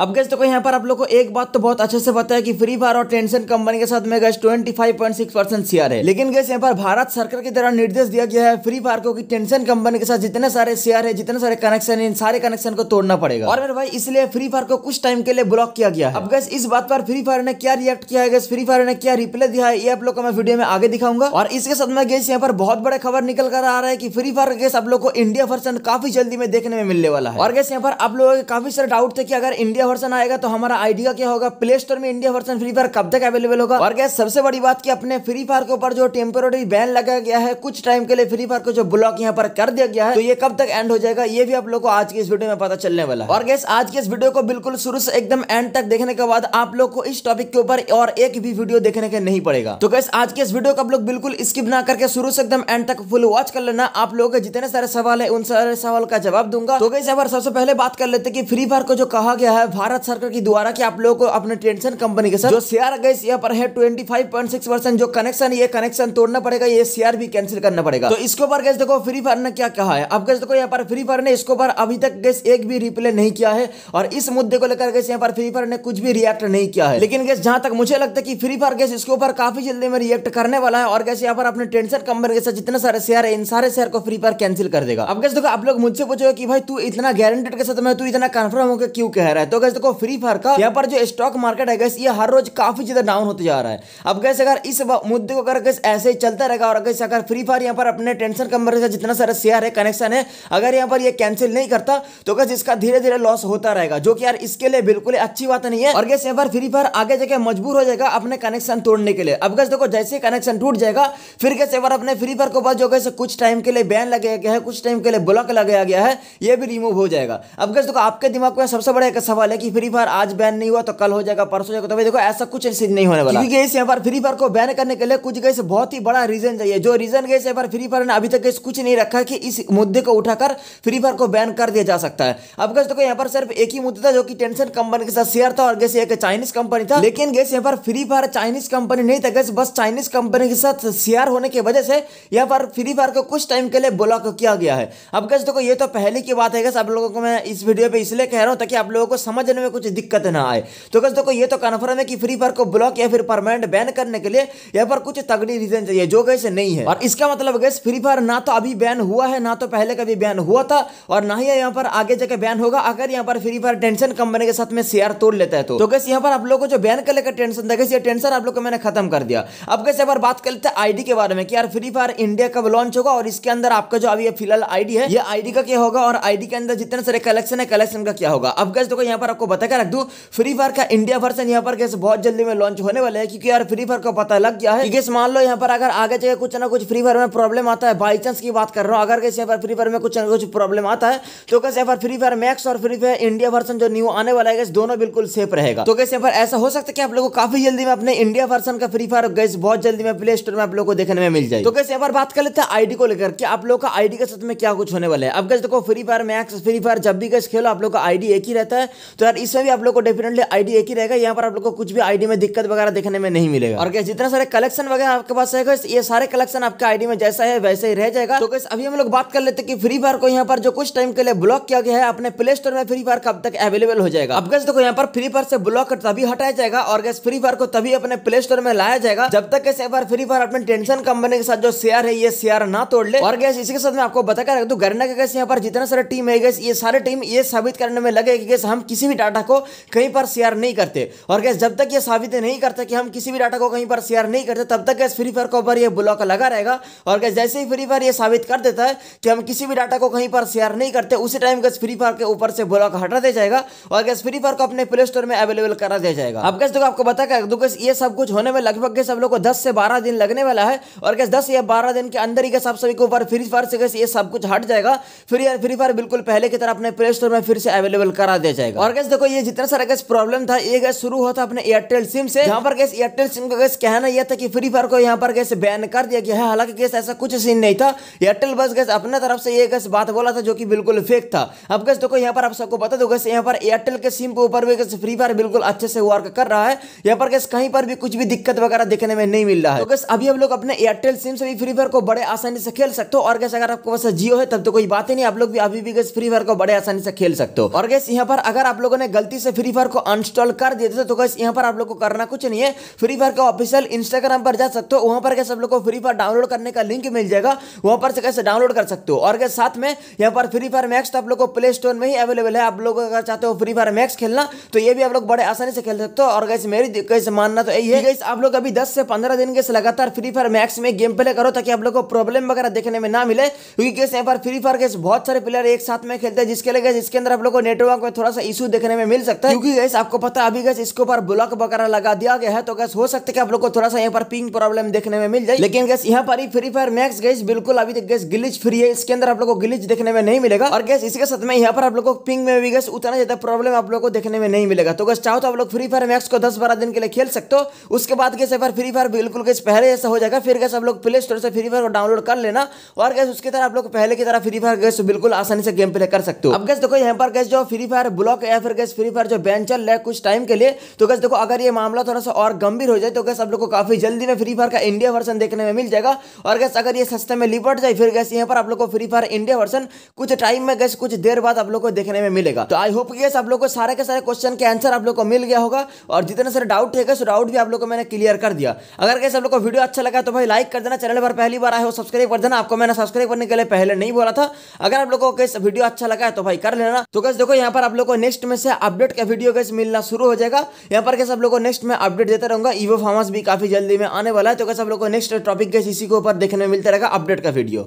अब गैस देखो यहाँ पर आप लोग को एक बात तो बहुत अच्छे से पता है कि फ्री फायर और टेंशन कंपनी के साथ में गैस 25.6 परसेंट शेयर है लेकिन गैस यहाँ पर भारत सरकार के द्वारा निर्देश दिया गया है फ्री फायर को कि टेंशन कंपनी के साथ जितने सारे शेयर है जितने सारे कनेक्शन है इन सारे कनेक्शन को तोड़ना पड़ेगा और मेरे भाई इसलिए फ्री फायर को कुछ टाइम के लिए ब्लॉक किया गया है अब गैस इस बात पर फ्री फायर ने क्या रिएक्ट किया है गैस फ्री फायर ने क्या रिप्लाई दिया है ये आप लोग को मैं वीडियो में आगे दिखाऊंगा और इसके साथ में गैस यहाँ पर बहुत बड़ा खबर निकल कर आ रहा है की फ्री फायर गैस आप लोग को इंडिया वर्सन काफी जल्दी में देखने में मिलने वाला है और गैस यहाँ पर आप लोगों के काफी सारे डाउट थे की अगर इंडिया इंडिया वर्जन आएगा तो हमारा आइडिया क्या होगा प्ले स्टोर में इंडिया वर्जन फ्री फायर कब तक अवेलेबल होगा और क्या सबसे बड़ी बात की अपने फ्री फायर के ऊपर जो टेम्पोररी बैन लगाया गया है कुछ टाइम के लिए फ्री फायर को जो ब्लॉक यहाँ पर कर दिया गया है तो ये कब तक एंड हो जाएगा ये भी आप लोग को आज की इस वीडियो में पता चलने वाला और गैस आज के इस वीडियो को बिल्कुल शुरू से एकदम एंड तक देखने के बाद आप लोग को इस टॉपिक के ऊपर और एक भी वीडियो देखने के नहीं पड़ेगा तो गैस आज के इस वीडियो को आप लोग बिल्कुल स्किप ना करके शुरू से एकदम एंड तक फुल वॉच कर लेना आप लोगों के जितने सारे सवाल है उन सारे सवाल का जवाब दूंगा तो गैस यहाँ सबसे पहले बात कर लेते कि फ्री फायर को जो कहा गया है भारत सरकार की द्वारा कि आप लोगों को अपने टेंशन कंपनी के साथ जो शेयर गैस यहाँ पर है twenty five point six percent जो कनेक्शन ये कनेक्शन तोड़ना पड़ेगा ये शेयर भी कैंसिल करना पड़ेगा तो इसके ऊपर गैस देखो फ्री फायर ने क्या कहा है अब गैस देखो यहाँ पर फ्री फायर ने इसके ऊपर अभी तक गैस एक भी रिप्ले नहीं किया है और इस मुद्दे को लेकर गैस यहाँ पर फ्री फायर ने कुछ भी रिएक्ट नहीं किया है लेकिन गैस जहां तक मुझे लगता है कि फ्री फायर गैस इसके ऊपर काफी जल्दी में रिएक्ट करने वाला है और गैस यहाँ पर अपने टेंशन कंपनी के साथ जितने सारे शेयर है इन सारे शेयर को फ्री फायर कैंसिल कर देगा अब गैस देखो आप लोग मुझसे पूछो कि भाई तू इतना गारंटेड के साथ मैं तू इतना कंफर्म होकर क्यों कह रहा है तो गैस तो देखो फ्री फायर का यहाँ पर जो स्टॉक मार्केट है गैस ये हर रोज काफी ज्यादा डाउन होते जा रहा है अब गैस अगर इस मुद्दे को अगर गैस ऐसे ही चलता रहेगा और गैस अगर फ्री फायर यहाँ पर अपने टेंशन कम का जितना सारा शेयर है कनेक्शन है अगर यहाँ पर यह कैंसिल नहीं करता तो गैस इसका धीरे धीरे लॉस होता रहेगा जो कि यार इसके लिए बिल्कुल अच्छी बात नहीं है और गैस यहाँ पर फ्री फायर आगे जाके मजबूर हो जाएगा अपने कनेक्शन तोड़ने के लिए अब गैस देखो जैसे कनेक्शन टूट जाएगा फिर गैस यहाँ पर अपने फ्री फायर के पास जो गैस कुछ टाइम के लिए बैन लगाया गया है कुछ टाइम के लिए ब्लॉक लगाया गया है ये भी रिमूव हो जाएगा अब गैस देखो आपके दिमाग में सबसे बड़ा एक सवाल हालांकि फ्री फायर आज बैन नहीं हुआ तो कल हो जाएगा परसों जाएगा तो भाई देखो ऐसा कुछ चीज नहीं होने वाला क्योंकि यहाँ पर फ्री फायर को बैन करने के लिए कुछ गैस बहुत ही बड़ा रीजन चाहिए जो रीजन गए यहाँ पर फ्री फायर ने अभी तक गैस कुछ नहीं रखा कि इस मुद्दे को उठाकर फ्री फायर को बैन कर दिया जा सकता है अब गैस देखो यहाँ पर सिर्फ एक ही मुद्दा था जो कि टेंशन कंपनी के साथ शेयर था और गैसे एक चाइनीज कंपनी था लेकिन गैस यहाँ पर फ्री फायर चाइनीज कंपनी नहीं था गैस बस चाइनीज कंपनी के साथ शेयर होने की वजह से यहाँ पर फ्री फायर को कुछ टाइम के लिए ब्लॉक किया गया है अब गैस देखो ये तो पहले की बात है गैस आप लोगों को मैं इस वीडियो पे इसलिए कह रहा हूँ ताकि आप लोगों को समझ समझने में कुछ दिक्कत ना आए तो कस देखो ये तो कन्फर्म है कि फ्री फायर को ब्लॉक या फिर परमानेंट बैन करने के लिए यहाँ पर कुछ तगड़ी रीजन चाहिए जो गैस नहीं है और इसका मतलब गैस फ्री फायर ना तो अभी बैन हुआ है ना तो पहले कभी बैन हुआ था और ना ही यहाँ पर आगे जाके बैन होगा अगर यहाँ पर फ्री फायर टेंशन कंपनी के साथ में शेयर तोड़ लेता है तो, तो गैस यहाँ पर आप लोग को जो बैन कर लेकर टेंशन था गैस ये टेंशन आप लोग को मैंने खत्म कर दिया अब गैस यहाँ पर बात कर लेते हैं आईडी के बारे में कि यार फ्री फायर इंडिया कब लॉन्च होगा और इसके अंदर आपका जो अभी फिलहाल आईडी है ये आईडी का क्या होगा और आईडी के अंदर जितने सारे कलेक्शन है कलेक्शन का क्या होगा अब गैस देखो यहाँ पर पर आपको बता के रख दू फ्री फायर का इंडिया वर्सन यहाँ पर गैस बहुत जल्दी में लॉन्च होने वाले है क्योंकि यार फ्री फायर का पता लग गया है कैसे मान लो यहाँ पर अगर आगे जगह कुछ ना कुछ फ्री फायर में प्रॉब्लम आता है बाई चांस की बात कर रहा हूँ अगर कैसे यहाँ पर फ्री फायर में कुछ ना कुछ प्रॉब्लम आता है तो कैसे यहाँ पर फ्री फायर मैक्स और फ्री फायर इंडिया वर्सन जो न्यू आने वाला है दोनों बिल्कुल सेफ रहेगा तो कैसे यहाँ पर ऐसा हो सकता है कि आप लोगों को काफी जल्दी में अपने इंडिया वर्सन का फ्री फायर गैस बहुत जल्दी में प्ले स्टोर में आप लोग को देखने में मिल जाए तो कैसे यहाँ पर बात कर लेते हैं आईडी को लेकर कि आप लोग का आईडी के साथ में क्या कुछ होने वाला है अब गैस देखो Free Fire Max Free Fire जब भी गैस खेलो आप लोग का आईडी एक ही रहता है तो यार इसमें भी आप लोग को डेफिनेटली आईडी एक ही रहेगा यहाँ पर आप लोग को कुछ भी आईडी में दिक्कत वगैरह देखने में नहीं मिलेगा और जितना सारे कलेक्शन वगैरह आपके पास रहेगा ये सारे कलेक्शन आपके आईडी में जैसा है वैसे ही रह जाएगा तो अभी हम लोग बात कर लेते कि फ्री फायर को यहाँ पर जो कुछ टाइम के लिए ब्लॉक किया गया है अपने प्ले स्टोर में फ्री फायर कब तक अवेलेबल हो जाएगा अब गैस देखो यहाँ पर फ्री फायर से ब्लॉक तभी हटाया जाएगा और गैस फ्री फायर को तभी अपने प्ले स्टोर में लाया जाएगा जब तक कैसे बार फ्री फायर अपने टेंशन कंपनी के साथ जो शेयर है ये शेयर ना तोड़ ले और गैस इसी के साथ मैं आपको बता कर रख दू गरना के गैस यहाँ पर जितना सारा टीम है गैस ये सारे टीम ये साबित करने में लगे कि गैस हम किसी किसी भी डाटा को कहीं पर शेयर नहीं करते और गैस जब तक ये साबित नहीं करते कि हम किसी भी डाटा को कहीं पर शेयर नहीं करते तब तक गैस फ्री फायर के ऊपर ये ब्लॉक लगा रहेगा और गैस जैसे ही फ्री फायर ये साबित कर देता है कि हम किसी भी डाटा को कहीं पर शेयर नहीं करते उसी टाइम गैस फ्री फायर के ऊपर से ब्लॉक हटा दिया जाएगा और गैस फ्री फायर को अपने प्ले स्टोर में अवेलेबल करा दिया जाएगा अब गैस आपको बता कर दो गैस ये सब कुछ होने में लगभग गैस हम लोग को दस से बारह दिन लगने वाला है और गैस दस या बारह दिन के अंदर ही गैस आप सभी के ऊपर फ्री फायर से गैस ये सब कुछ हट जाएगा फिर यार फ्री फायर बिल्कुल पहले की तरह अपने प्ले स्टोर में फिर से अवेलेबल करा दिया जाएगा और गैस देखो ये जितना सारा गैस प्रॉब्लम था ये गैस शुरू हुआ था अपने एयरटेल सिम से यहाँ पर गैस एयरटेल सिम का गैस कहना यह था कि फ्री फायर को यहाँ पर गैस बैन कर दिया गया है हालांकि गैस ऐसा कुछ सीन नहीं था एयरटेल बस गैस अपने तरफ से ये गैस बात बोला था जो कि बिल्कुल फेक था अब गैस देखो यहाँ पर आप सबको बता दो गैस यहाँ पर एयरटेल के सिम के ऊपर भी गैस फ्री फायर बिल्कुल अच्छे से वर्क कर रहा है यहाँ पर गैस कहीं पर भी कुछ भी दिक्कत वगैरह देखने में नहीं मिल रहा है गैस तो अभी हम लोग अपने एयरटेल सिम से भी फ्री फायर को बड़े आसानी से खेल सकते हो और गैस अगर आपको वैसे जियो है तब तो कोई बात ही नहीं आप लोग भी अभी भी गैस फ्री फायर को बड़े आसानी से खेल सकते हो और गैस यहाँ पर अगर आप लोगों ने गलती से फ्री फायर को अनस्टॉल कर दिया था तो कैसे यहाँ पर आप लोग को करना कुछ नहीं है फ्री फायर का ऑफिशियल इंस्टाग्राम पर जा सकते हो वहाँ पर कैसे आप लोग को फ्री फायर डाउनलोड करने का लिंक मिल जाएगा वहाँ पर से कैसे डाउनलोड कर सकते हो और के साथ में यहाँ पर फ्री फायर मैक्स तो आप लोग को प्ले स्टोर में ही अवेलेबल है आप लोग अगर चाहते हो फ्री फायर मैक्स खेलना तो ये भी आप लोग बड़े आसानी से खेल सकते हो और कैसे मेरी कैसे मानना तो यही है आप लोग अभी दस से पंद्रह दिन कैसे लगातार फ्री फायर मैक्स में गेम प्ले करो ताकि आप लोग को प्रॉब्लम वगैरह देखने में ना मिले क्योंकि कैसे यहाँ पर फ्री फायर कैसे बहुत सारे प्लेयर एक साथ में खेलते हैं जिसके लिए इसके अंदर आप लोग को नेटवर्क में थोड़ा सा इशू इशू देखने में मिल सकता है क्योंकि गैस आपको पता अभी गैस इसके ऊपर ब्लॉक वगैरह लगा दिया गया है तो गैस हो सकता है कि आप लोग को थोड़ा सा यहाँ पर पिंग प्रॉब्लम देखने में मिल जाए लेकिन गैस यहाँ पर ही फ्री फायर मैक्स गैस बिल्कुल अभी तक गैस गिलिच फ्री है इसके अंदर आप लोग को गिलिच देखने में नहीं मिलेगा और गैस इसके साथ में यहाँ पर आप लोग को पिंग में भी गैस उतना ज्यादा प्रॉब्लम आप लोग को देखने में नहीं मिलेगा तो गैस चाहो तो आप लोग फ्री फायर मैक्स को दस बारह दिन के लिए खेल सकते हो उसके बाद गैस यहाँ पर फ्री फायर बिल्कुल गैस पहले ऐसा हो जाएगा फिर गैस आप लोग प्ले स्टोर से फ्री फायर को डाउनलोड कर लेना और गैस उसके तरह आप लोग पहले की तरह फ्री फायर गैस बिल्कुल आसानी से गेम प्ले कर सकते हो अब गैस देखो यहाँ पर गैस जो फ्री फायर ब्लॉक या फिर गैस फ्री फायर जो बैन चल रहा है कुछ टाइम के लिए तो गैस देखो अगर ये मामला थोड़ा सा और गंभीर हो जाए तो गैस आप लोग को काफी जल्दी में फ्री फायर का इंडिया वर्जन देखने में मिल जाएगा और गैस अगर ये सस्ते में लिपट जाए फिर गैस यहाँ पर आप लोग को फ्री फायर इंडिया वर्जन कुछ टाइम में गैस कुछ देर बाद आप लोग को देखने में मिलेगा तो आई होप गैस आप लोग को सारे के सारे क्वेश्चन के आंसर आप लोग को मिल गया होगा और जितने सारे डाउट थे गैस डाउट भी आप लोग को मैंने क्लियर कर दिया अगर गैस आप लोग को वीडियो अच्छा लगा तो भाई लाइक कर देना चैनल पर पहली बार आए हो सब्सक्राइब कर देना आपको मैंने सब्सक्राइब करने के लिए पहले नहीं बोला था अगर आप लोग को वीडियो अच्छा लगा है तो भाई कर लेना तो गैस देखो यहाँ पर आप लोग को नेक्स्ट में से अपडेट का वीडियो कैसे मिलना शुरू हो जाएगा यहाँ पर कैसे आप लोगों को नेक्स्ट में अपडेट देता रहूंगा ईवो फार्मस भी काफी जल्दी में आने वाला है तो कैसे आप लोगों को नेक्स्ट टॉपिक कैसे इसी के ऊपर देखने में मिलता रहेगा अपडेट का वीडियो